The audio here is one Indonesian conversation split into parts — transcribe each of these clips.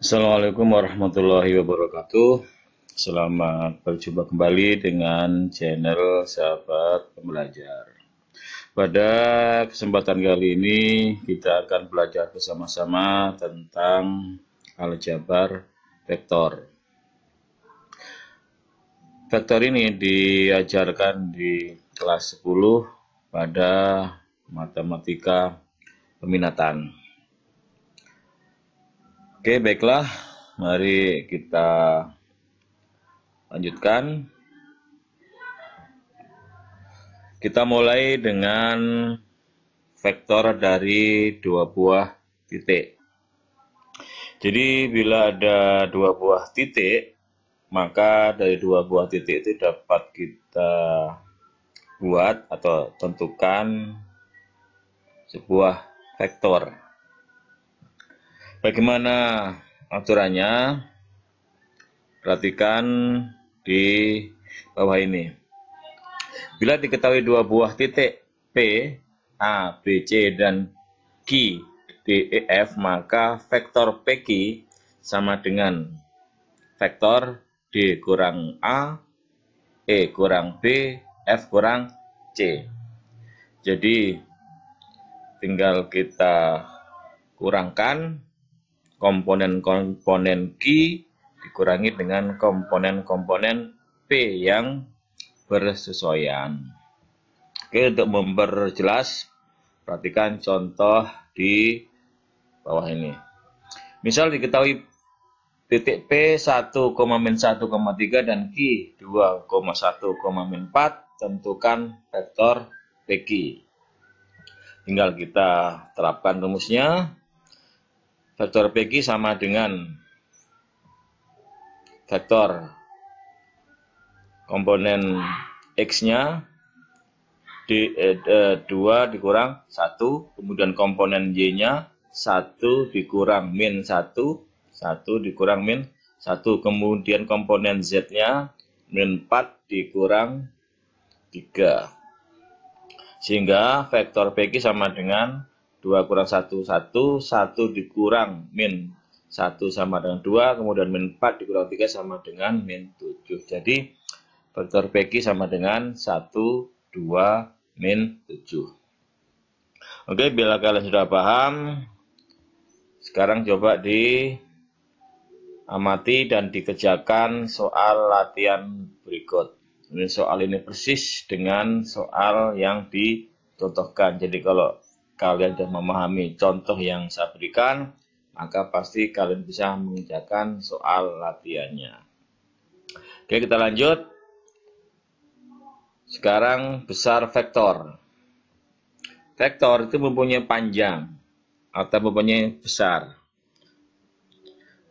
Assalamualaikum warahmatullahi wabarakatuh. Selamat berjumpa kembali dengan channel Sahabat Pembelajar. Pada kesempatan kali ini kita akan belajar bersama-sama tentang aljabar vektor. Vektor ini diajarkan di kelas 10 pada matematika peminatan. Oke, baiklah. Mari kita lanjutkan. Kita mulai dengan vektor dari dua buah titik. Jadi, bila ada dua buah titik, maka dari dua buah titik itu dapat kita buat atau tentukan sebuah vektor. Bagaimana aturannya? Perhatikan di bawah ini. Bila diketahui dua buah titik P, A, B, C, dan Q, D, E, F, maka vektor PQ sama dengan vektor D kurang A, E kurang B, F kurang C. Jadi, tinggal kita kurangkan komponen-komponen Q dikurangi dengan komponen-komponen P yang bersesuaian. Oke, untuk memperjelas, perhatikan contoh di bawah ini. Misal diketahui titik P 1,-1,3 dan Q 2,1,4 tentukan vektor PQ. Tinggal kita terapkan rumusnya. Faktor PQ sama dengan faktor komponen X-nya eh, D, eh, 2 dikurang 1, kemudian komponen Y-nya 1 dikurang min 1, 1 dikurang min 1, kemudian komponen Z-nya min 4 dikurang 3. Sehingga vektor PQ sama dengan 2 kurang 1, 1, 1 dikurang min 1 sama dengan 2, kemudian min 4 dikurang 3 sama dengan min 7. Jadi vektor PQ sama dengan 1, 2, min 7. Oke, bila kalian sudah paham, sekarang coba di amati dan dikerjakan soal latihan berikut. Ini soal ini persis dengan soal yang dicontohkan. Jadi kalau kalian sudah memahami contoh yang saya berikan, maka pasti kalian bisa mengerjakan soal latihannya. Oke, kita lanjut. Sekarang besar vektor. Vektor itu mempunyai panjang atau mempunyai besar.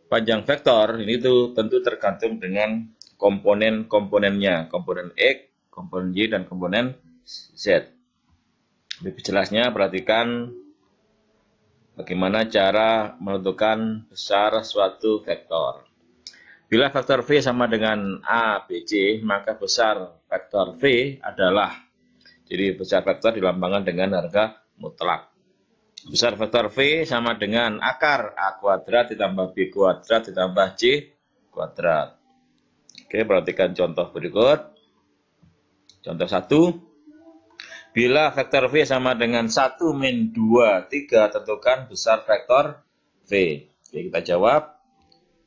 Panjang vektor ini tuh tentu tergantung dengan komponen-komponennya, komponen X, komponen Y, dan komponen Z. Lebih jelasnya perhatikan bagaimana cara menentukan besar suatu vektor. Bila vektor V sama dengan A, B, C, maka besar vektor V adalah, jadi besar vektor dilambangkan dengan harga mutlak. Besar vektor V sama dengan akar A kuadrat ditambah B kuadrat ditambah C kuadrat. Oke, perhatikan contoh berikut. Contoh satu. Bila vektor V sama dengan 1 min 2, 3, tentukan besar vektor V. Oke, kita jawab.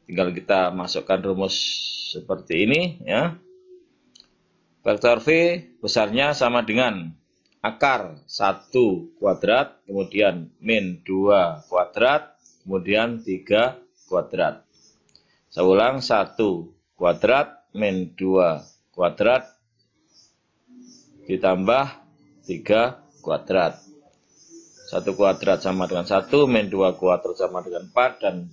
Tinggal kita masukkan rumus seperti ini. ya. Vektor V besarnya sama dengan akar 1 kuadrat, kemudian min 2 kuadrat, kemudian 3 kuadrat. Saya ulang, 1 kuadrat, min 2 kuadrat, ditambah 3 kuadrat. 1 kuadrat sama dengan 1, min 2 kuadrat sama dengan 4, dan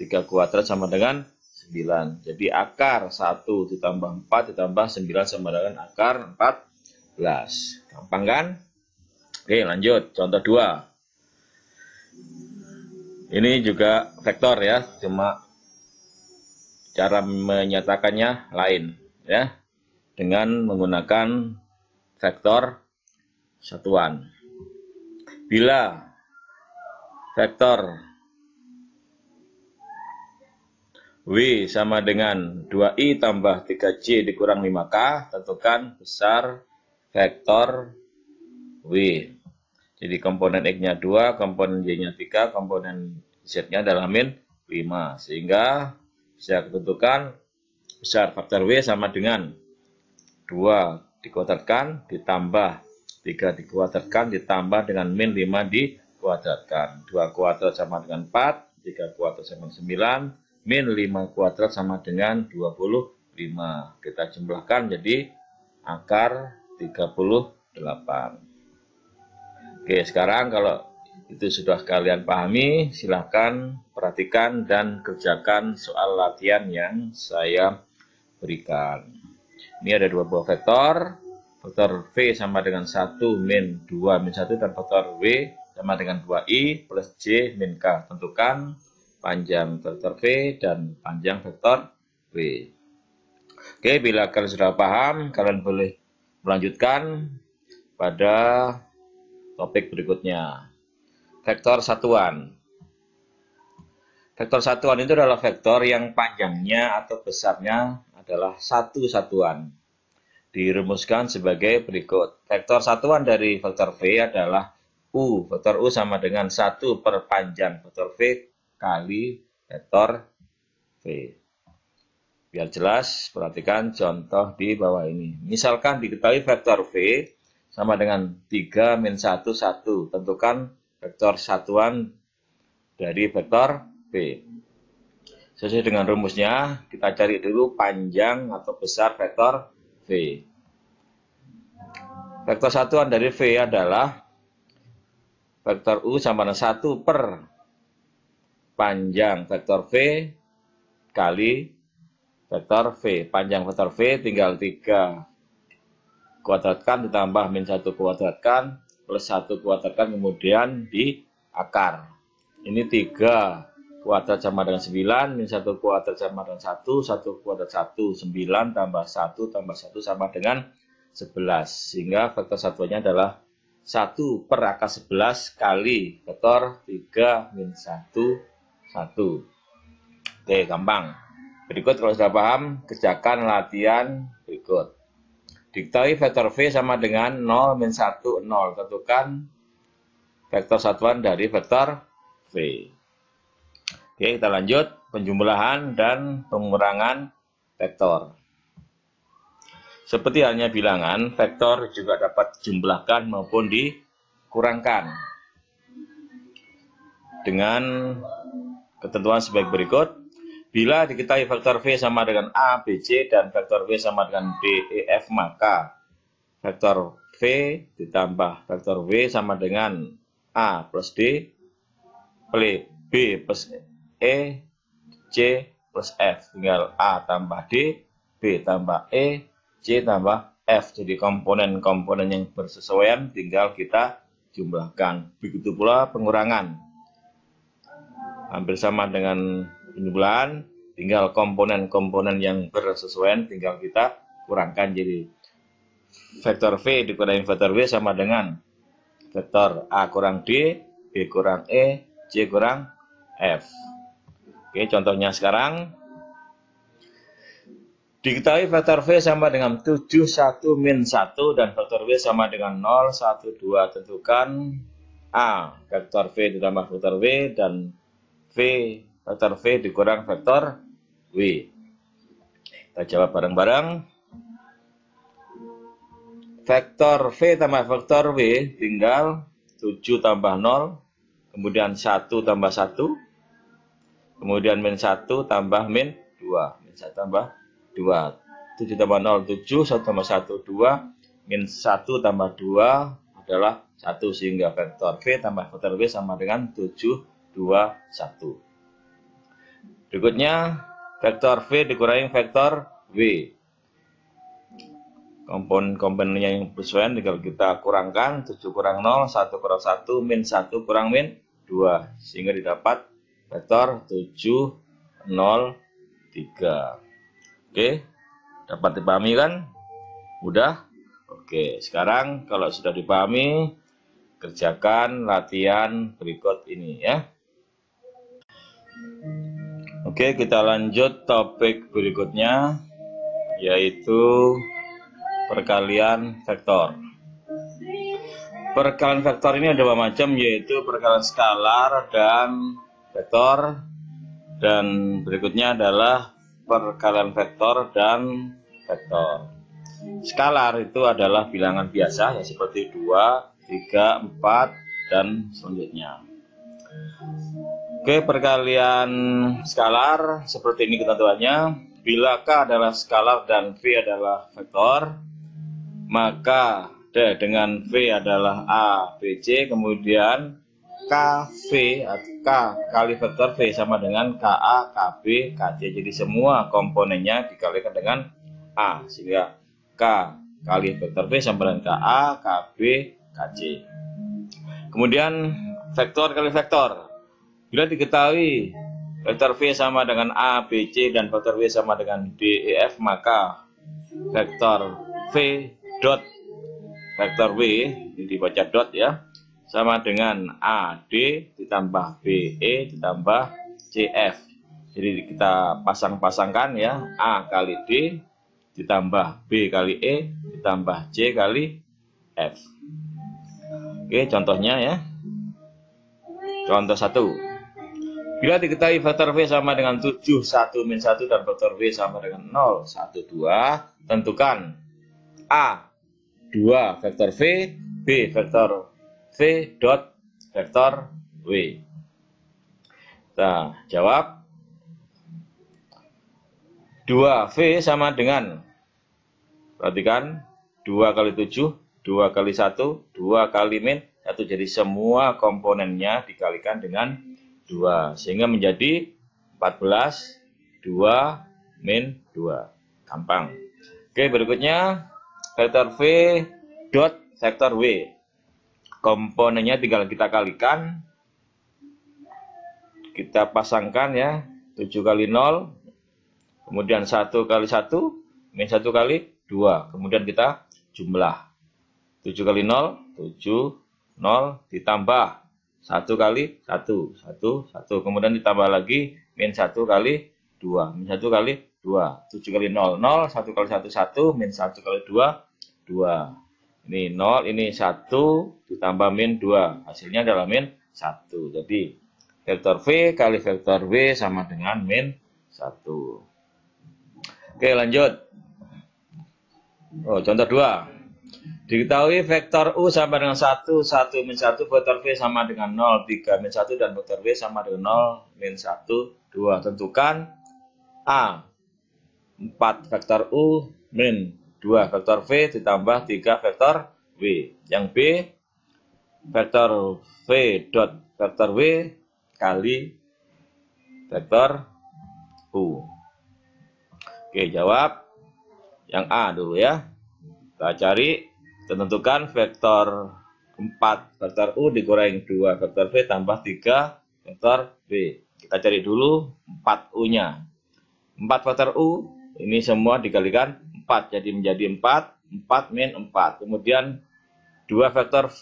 3 kuadrat sama dengan 9. Jadi akar 1 ditambah 4 ditambah 9 sama dengan akar 14. Gampang kan? Oke lanjut, contoh 2. Ini juga vektor ya, cuma cara menyatakannya lain ya dengan menggunakan vektor satuan. Bila vektor W sama dengan 2I tambah 3C dikurang 5K, tentukan besar vektor W. Jadi komponen X-nya 2, komponen Y-nya 3, komponen Z-nya dalamin 5. Sehingga bisa ketentukan besar faktor W sama dengan 2 dikotorkan ditambah 3 dikuadratkan ditambah dengan min 5 dikuadratkan. 2 kuadrat sama dengan 4, 3 kuadrat sama dengan 9, min 5 kuadrat sama dengan 25. Kita jumlahkan jadi akar 38. Oke, sekarang kalau itu sudah kalian pahami, silahkan perhatikan dan kerjakan soal latihan yang saya berikan. Ini ada dua buah vektor, Faktor V sama dengan 1 min 2 min 1 dan faktor W sama dengan 2I plus J min K. Tentukan panjang vektor V dan panjang vektor W. Oke, bila kalian sudah paham, kalian boleh melanjutkan pada topik berikutnya. Vektor satuan. Vektor satuan itu adalah vektor yang panjangnya atau besarnya adalah satu satuan dirumuskan sebagai berikut. Vektor satuan dari vektor V adalah U. Vektor U sama dengan 1 per panjang vektor V kali vektor V. Biar jelas, perhatikan contoh di bawah ini. Misalkan diketahui vektor V sama dengan 3 min 1, 1. Tentukan vektor satuan dari vektor V. Sesuai dengan rumusnya, kita cari dulu panjang atau besar vektor V. Vektor satuan dari V adalah vektor U sama dengan 1 per panjang vektor V kali vektor V. Panjang vektor V tinggal 3 kuadratkan ditambah min 1 kuadratkan plus 1 kuadratkan kemudian di akar. Ini 3 kuadrat sama dengan 9, min 1 kuadrat sama dengan 1, 1 kuadrat 1, 9 tambah 1 tambah 1 sama dengan 11. Sehingga vektor satuannya adalah 1 per akar 11 kali vektor 3 min 1, 1. Oke, gampang. Berikut kalau sudah paham, kerjakan latihan berikut. Diketahui vektor V sama dengan 0 min 1, 0. Tentukan vektor satuan dari vektor V. Oke, kita lanjut penjumlahan dan pengurangan vektor. Seperti halnya bilangan, vektor juga dapat dijumlahkan maupun dikurangkan. Dengan ketentuan sebagai berikut, bila diketahui vektor V sama dengan A, B, C, dan vektor V sama dengan b E, F, maka vektor V ditambah vektor V sama dengan A plus D, plus e. B plus e. E, C plus F. Tinggal A tambah D, B tambah E, C tambah F. Jadi komponen-komponen yang bersesuaian tinggal kita jumlahkan. Begitu pula pengurangan. Hampir sama dengan penjumlahan, tinggal komponen-komponen yang bersesuaian tinggal kita kurangkan. Jadi vektor V dikurangi vektor W sama dengan vektor A kurang D, B kurang E, C kurang F. Oke, contohnya sekarang Diketahui vektor V sama dengan 71 min 1 dan vektor V sama dengan 0, 1, 2. Tentukan A, vektor V ditambah vektor V dan V, vektor V dikurang vektor W. Kita jawab bareng-bareng. Vektor V tambah vektor W tinggal 7 tambah 0, kemudian 1 tambah 1, Kemudian min 1 tambah min 2. Min 1 tambah 2. 7 tambah 0, 7. 1 tambah 1, 2. Min 1 tambah 2 adalah 1. Sehingga vektor V tambah vektor V sama dengan 7, 2, 1. Berikutnya, vektor V dikurangi vektor W. Komponen komponennya yang bersesuaian tinggal kita kurangkan 7 kurang 0, 1 kurang 1, min 1 kurang min 2 sehingga didapat vektor 7 0 3 oke dapat dipahami kan mudah oke sekarang kalau sudah dipahami kerjakan latihan berikut ini ya Oke, kita lanjut topik berikutnya yaitu perkalian vektor. Perkalian vektor ini ada dua macam yaitu perkalian skalar dan vektor dan berikutnya adalah perkalian vektor dan vektor. Skalar itu adalah bilangan biasa ya seperti 2, 3, 4 dan selanjutnya. Oke, perkalian skalar seperti ini ketentuannya. Bila K adalah skalar dan V adalah vektor, maka D dengan V adalah A, B, C, kemudian KV K kali vektor V sama dengan KA, KB, KC. Jadi semua komponennya dikalikan dengan A sehingga K kali vektor V sama dengan KA, KB, KC. Kemudian vektor kali vektor. Bila diketahui vektor V sama dengan A, B, C dan vektor V sama dengan D, E, F, maka vektor V dot vektor W ini dibaca dot ya sama dengan AD ditambah BE ditambah CF. Jadi kita pasang-pasangkan ya, A kali D ditambah B kali E ditambah C kali F. Oke, contohnya ya. Contoh satu. Bila diketahui vektor V sama dengan 7, 1, min 1, dan vektor V sama dengan 0, 1, 2, tentukan A, 2 vektor V, B vektor V dot vektor W. Nah, jawab 2V sama dengan perhatikan 2 kali 7, 2 kali 1, 2 kali min 1 jadi semua komponennya dikalikan dengan 2 sehingga menjadi 14 2 min 2. Gampang. Oke, berikutnya vektor V dot vektor W komponennya tinggal kita kalikan kita pasangkan ya 7 kali 0 kemudian 1 kali 1 min 1 kali 2 kemudian kita jumlah 7 kali 0 7 0 ditambah 1 kali 1 1 1 kemudian ditambah lagi min 1 kali 2 min 1 kali 2 7 kali 0 0 1 kali 1 1 min 1 kali 2 2 ini 0, ini 1, ditambah min 2. Hasilnya adalah min 1. Jadi, vektor V kali vektor W sama dengan min 1. Oke, lanjut. Oh, contoh 2. Diketahui vektor U sama dengan 1, 1 min 1, vektor V sama dengan 0, 3 min 1, dan vektor W sama dengan 0, min 1, 2. Tentukan A. 4 vektor U min 2 vektor V ditambah 3 vektor W. Yang B vektor V dot vektor W kali vektor U. Oke, jawab yang A dulu ya. Kita cari, tentukan vektor 4 vektor U dikurang 2 vektor V tambah 3 vektor V. Kita cari dulu 4 U-nya. 4 vektor U ini semua dikalikan 4. Jadi menjadi 4, 4 min 4. Kemudian 2 vektor V.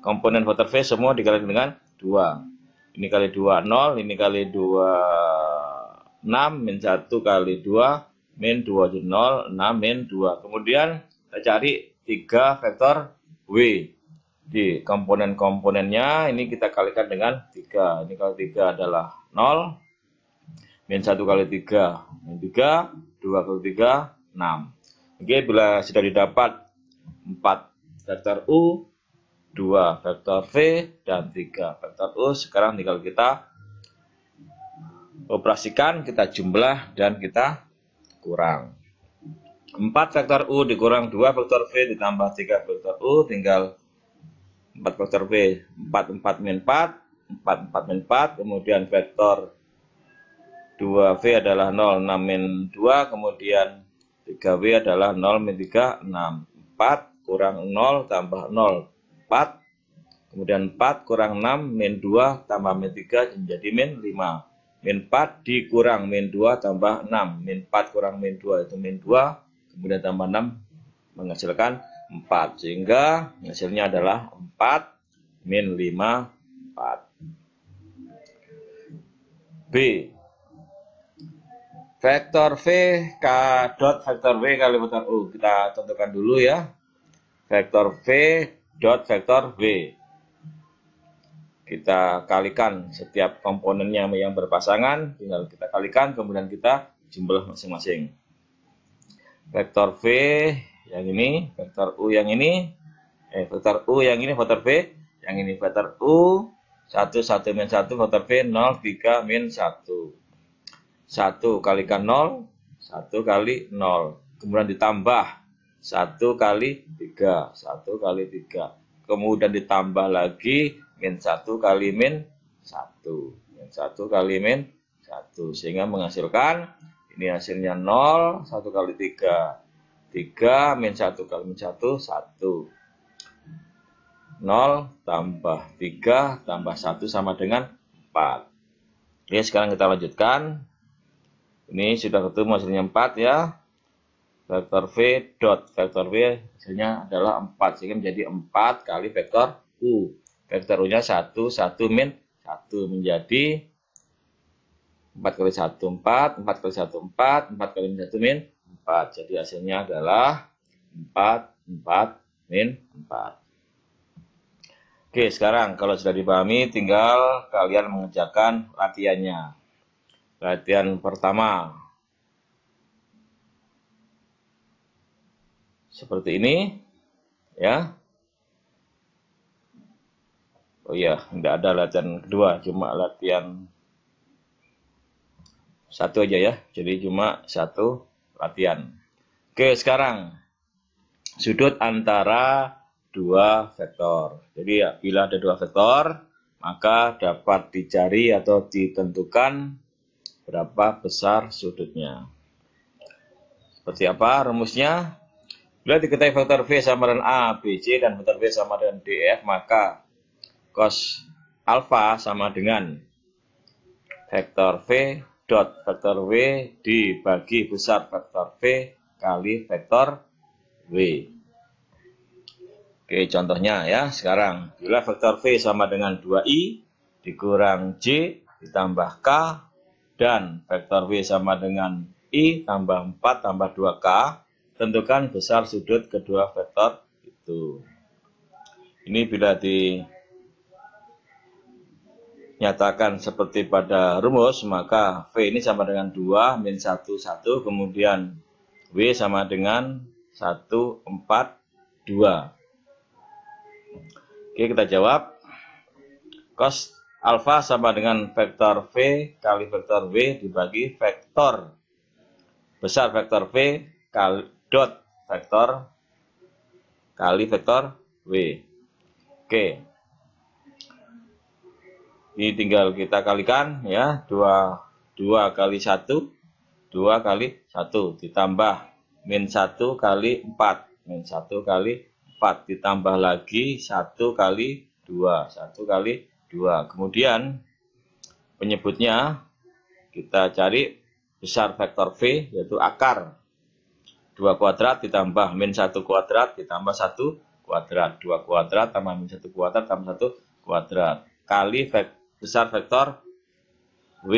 Komponen vektor V semua dikali dengan 2. Ini kali 2, 0. Ini kali 2, 6. Min 1 kali 2. Min 2, 0. 6 min 2. Kemudian kita cari 3 vektor W. Di komponen-komponennya ini kita kalikan dengan 3. Ini kali 3 adalah 0. Min 1 kali 3. Min 3. 2 kali 3, 6. Oke, bila sudah didapat 4 vektor U, 2 vektor V, dan 3 vektor U. Sekarang tinggal kita operasikan, kita jumlah, dan kita kurang. 4 vektor U dikurang 2 vektor V ditambah 3 vektor U tinggal 4 vektor V 4, 4, min 4 4, 4, min 4 kemudian vektor 2V adalah 0, 6 min 2, kemudian 3W adalah 0 min 3, 6. 4 kurang 0 tambah 0, 4. Kemudian 4 kurang 6 min 2 tambah min 3 menjadi min 5. Min 4 dikurang min 2 tambah 6. Min 4 kurang min 2 itu min 2. Kemudian tambah 6 menghasilkan 4. Sehingga hasilnya adalah 4 min 5, 4. B. Vektor V K dot vektor V kali vektor U. Kita tentukan dulu ya. Vektor V dot vektor V. Kita kalikan setiap komponennya yang berpasangan. Tinggal kita kalikan, kemudian kita jumlah masing-masing. Vektor V yang ini, vektor U yang ini, eh, vektor U yang ini, vektor V, yang ini vektor U, 1, 1, 1, vektor V, 0, 3, 1. 1 kalikan 0, 1 kali 0. Kan Kemudian ditambah 1 kali 3, 1 kali 3. Kemudian ditambah lagi min 1 kali min 1. Min 1 kali min 1. Sehingga menghasilkan ini hasilnya 0, 1 kali 3. 3 min 1 kali min 1, 1. 0 tambah 3 tambah 1 sama dengan 4. Oke, ya, sekarang kita lanjutkan. Ini sudah ketemu hasilnya 4 ya. Vektor V dot vektor V hasilnya adalah 4 sehingga menjadi 4 kali vektor U. Vektor U-nya 1 1 min 1 menjadi 4 kali 1 4, 4 kali 1 4, 4 kali 1 min 4. Jadi hasilnya adalah 4 4 min 4. Oke, sekarang kalau sudah dipahami tinggal kalian mengerjakan latihannya. Latihan pertama. Seperti ini, ya. Oh iya, tidak ada latihan kedua, cuma latihan satu aja ya. Jadi cuma satu latihan. Oke, sekarang sudut antara dua vektor. Jadi ya, bila ada dua vektor, maka dapat dicari atau ditentukan berapa besar sudutnya. Seperti apa rumusnya? Bila diketahui vektor V sama dengan A, B, C, dan vektor V sama dengan d, DF, maka cos alfa sama dengan vektor V dot vektor W dibagi besar vektor V kali vektor W. Oke, contohnya ya sekarang. Bila vektor V sama dengan 2I dikurang J ditambah K dan vektor W sama dengan I tambah 4 tambah 2K, tentukan besar sudut kedua vektor itu. Ini bila dinyatakan seperti pada rumus, maka V ini sama dengan 2, min 1, 1, kemudian W sama dengan 1, 4, 2. Oke, kita jawab. Cos Alfa sama dengan vektor V kali vektor W dibagi vektor besar vektor V kali dot vektor kali vektor W. Oke. Ini tinggal kita kalikan ya, 2 2 kali 1 2 kali 1 ditambah min 1 kali 4 min 1 kali 4 ditambah lagi 1 kali 2 1 kali 2. Kemudian penyebutnya kita cari besar vektor V yaitu akar. 2 kuadrat ditambah min 1 kuadrat ditambah 1 kuadrat. 2 kuadrat tambah min 1 kuadrat tambah 1 kuadrat. Kali vek, besar vektor W.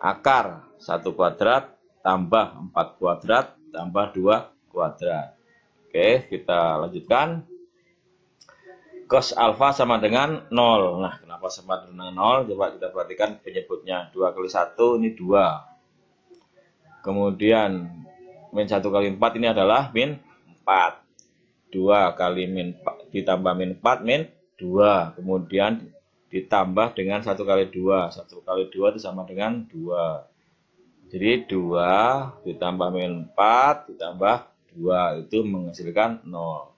Akar 1 kuadrat tambah 4 kuadrat tambah 2 kuadrat. Oke, kita lanjutkan cos alfa sama dengan 0. Nah, kenapa sama dengan 0? Coba kita perhatikan penyebutnya. 2 kali 1 ini 2. Kemudian min 1 kali 4 ini adalah min 4. 2 kali min 4, ditambah min 4 min 2. Kemudian ditambah dengan 1 kali 2. 1 kali 2 itu sama dengan 2. Jadi 2 ditambah min 4 ditambah 2 itu menghasilkan 0.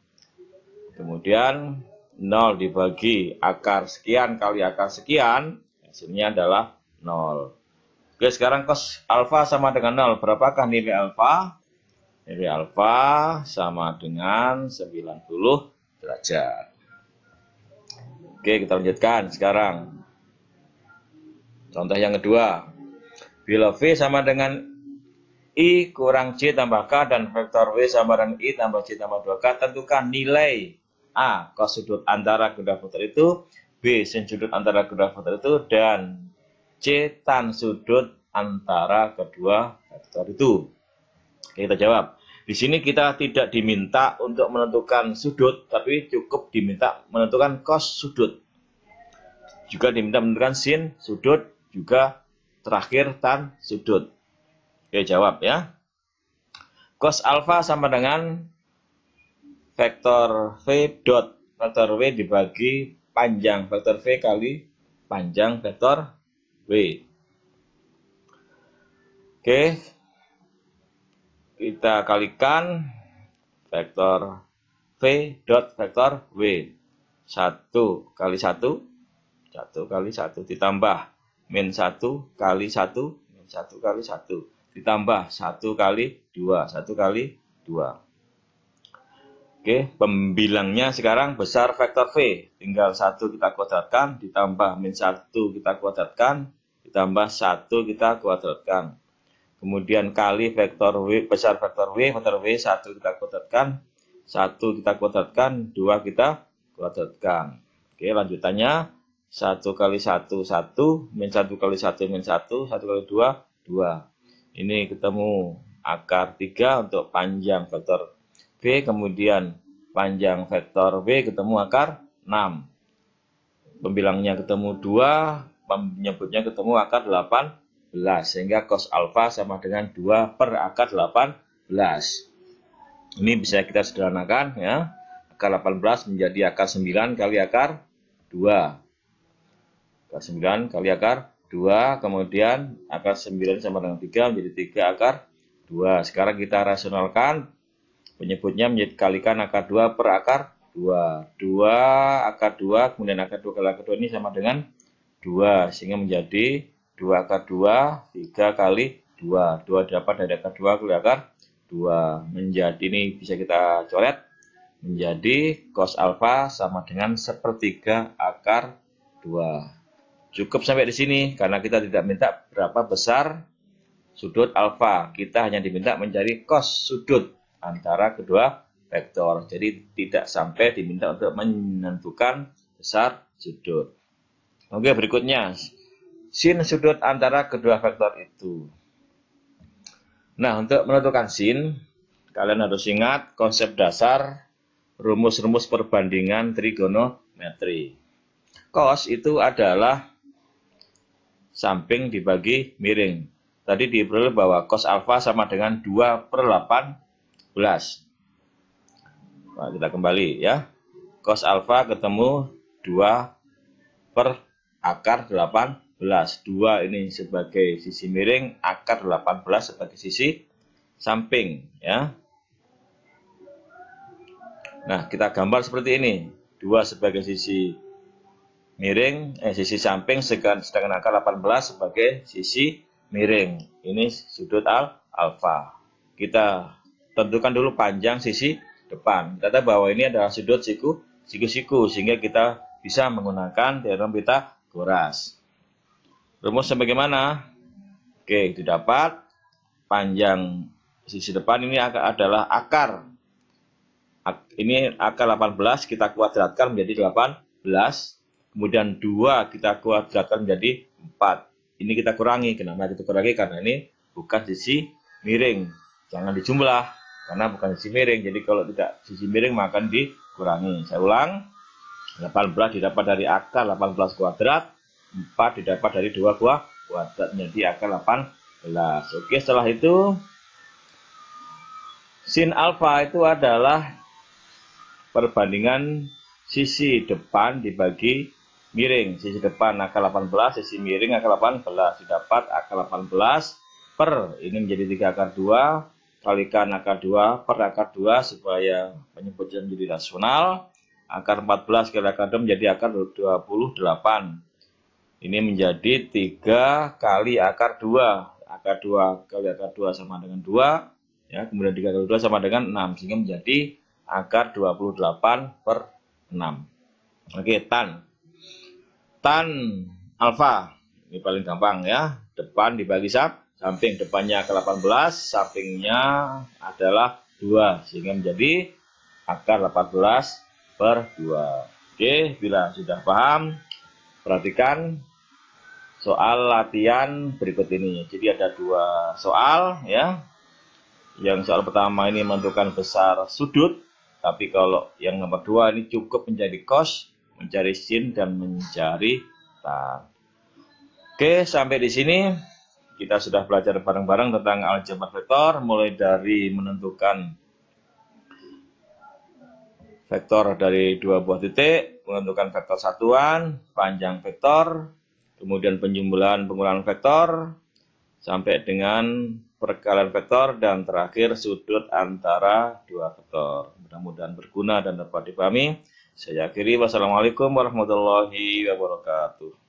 Kemudian 0 dibagi akar sekian kali akar sekian, hasilnya adalah 0. Oke, sekarang cos alfa sama dengan 0. Berapakah nilai alfa? Nilai alfa sama dengan 90 derajat. Oke, kita lanjutkan sekarang. Contoh yang kedua. Bila V sama dengan I kurang C tambah K dan vektor W sama dengan I tambah C tambah 2K, tentukan nilai A. Kos sudut antara kedua vektor itu B. Sin sudut antara kedua vektor itu dan C. Tan sudut antara kedua vektor itu. Oke, kita jawab. Di sini kita tidak diminta untuk menentukan sudut, tapi cukup diminta menentukan kos sudut. Juga diminta menentukan sin sudut, juga terakhir tan sudut. Oke, jawab ya. Kos alfa sama dengan vektor V dot vektor W dibagi panjang vektor V kali panjang vektor W. Oke, kita kalikan vektor V dot vektor W. 1 kali 1, 1 kali 1 ditambah min 1 kali 1, min 1 kali 1 ditambah 1 kali 2, 1 kali 2. Oke, pembilangnya sekarang besar vektor V. Tinggal satu kita kuadratkan, ditambah min satu kita kuadratkan, ditambah satu kita kuadratkan. Kemudian kali vektor W, besar vektor W, vektor W satu kita kuadratkan, satu kita kuadratkan, dua kita kuadratkan. Oke, lanjutannya satu kali satu satu, min satu kali satu min satu, satu kali dua dua. Ini ketemu akar tiga untuk panjang vektor v kemudian panjang vektor v ketemu akar 6. Pembilangnya ketemu 2, menyebutnya ketemu akar 18. Sehingga cos alfa sama dengan 2 per akar 18. Ini bisa kita sederhanakan ya. Akar 18 menjadi akar 9 kali akar 2. Akar 9 kali akar 2, kemudian akar 9 sama dengan 3 menjadi 3 akar 2. Sekarang kita rasionalkan Penyebutnya dikalikan akar 2 per akar 2. 2 akar 2 kemudian akar 2 kali akar 2 ini sama dengan 2. Sehingga menjadi 2 akar 2 3 kali 2. 2 dapat dari akar 2 kali akar 2. Menjadi ini bisa kita coret menjadi cos alfa sama dengan sepertiga akar 2. Cukup sampai di sini karena kita tidak minta berapa besar sudut alfa. Kita hanya diminta mencari cos sudut antara kedua vektor. Jadi tidak sampai diminta untuk menentukan besar sudut. Oke, berikutnya sin sudut antara kedua vektor itu. Nah, untuk menentukan sin, kalian harus ingat konsep dasar rumus-rumus perbandingan trigonometri. Cos itu adalah samping dibagi miring. Tadi diperoleh bahwa cos alfa sama dengan 2 per 8 Nah, kita kembali ya. Cos alfa ketemu 2 per akar 18. 2 ini sebagai sisi miring, akar 18 sebagai sisi samping ya. Nah, kita gambar seperti ini. 2 sebagai sisi miring, eh sisi samping sedangkan akar 18 sebagai sisi miring. Ini sudut al alfa. Kita tentukan dulu panjang sisi depan. Kita bahwa ini adalah sudut siku siku-siku sehingga kita bisa menggunakan teorem kuras. Rumusnya bagaimana? Oke, didapat panjang sisi depan ini adalah akar. Ini akar 18 kita kuadratkan menjadi 18. Kemudian 2 kita kuadratkan menjadi 4. Ini kita kurangi. Kenapa kita kurangi? Karena ini bukan sisi miring. Jangan dijumlah. Karena bukan sisi miring, jadi kalau tidak sisi miring maka dikurangi. Saya ulang, 18 didapat dari akar 18 kuadrat, 4 didapat dari 2 kuadrat, menjadi akar 18. Oke, setelah itu, sin alfa itu adalah perbandingan sisi depan dibagi miring. Sisi depan akar 18, sisi miring akar 18, didapat akar 18 per, ini menjadi 3 akar 2, kalikan akar 2 per akar 2 supaya penyebutan menjadi rasional. Akar 14 kali akar 2 menjadi akar 28. Ini menjadi 3 kali akar 2. Akar 2 kali akar 2 sama dengan 2. Ya, kemudian 3 kali 2 sama dengan 6. Sehingga menjadi akar 28 per 6. Oke, tan. Tan alfa. Ini paling gampang ya. Depan dibagi sab samping depannya ke 18, sampingnya adalah 2, sehingga menjadi akar 18 per 2. Oke, bila sudah paham, perhatikan soal latihan berikut ini. Jadi ada dua soal ya. Yang soal pertama ini menentukan besar sudut, tapi kalau yang nomor dua ini cukup menjadi kos, mencari sin dan mencari tan. Oke, sampai di sini. Kita sudah belajar bareng-bareng tentang aljabar vektor, mulai dari menentukan vektor dari dua buah titik, menentukan vektor satuan, panjang vektor, kemudian penjumlahan pengurangan vektor, sampai dengan perkalian vektor, dan terakhir sudut antara dua vektor. Mudah-mudahan berguna dan dapat dipahami. Saya akhiri. Wassalamualaikum warahmatullahi wabarakatuh.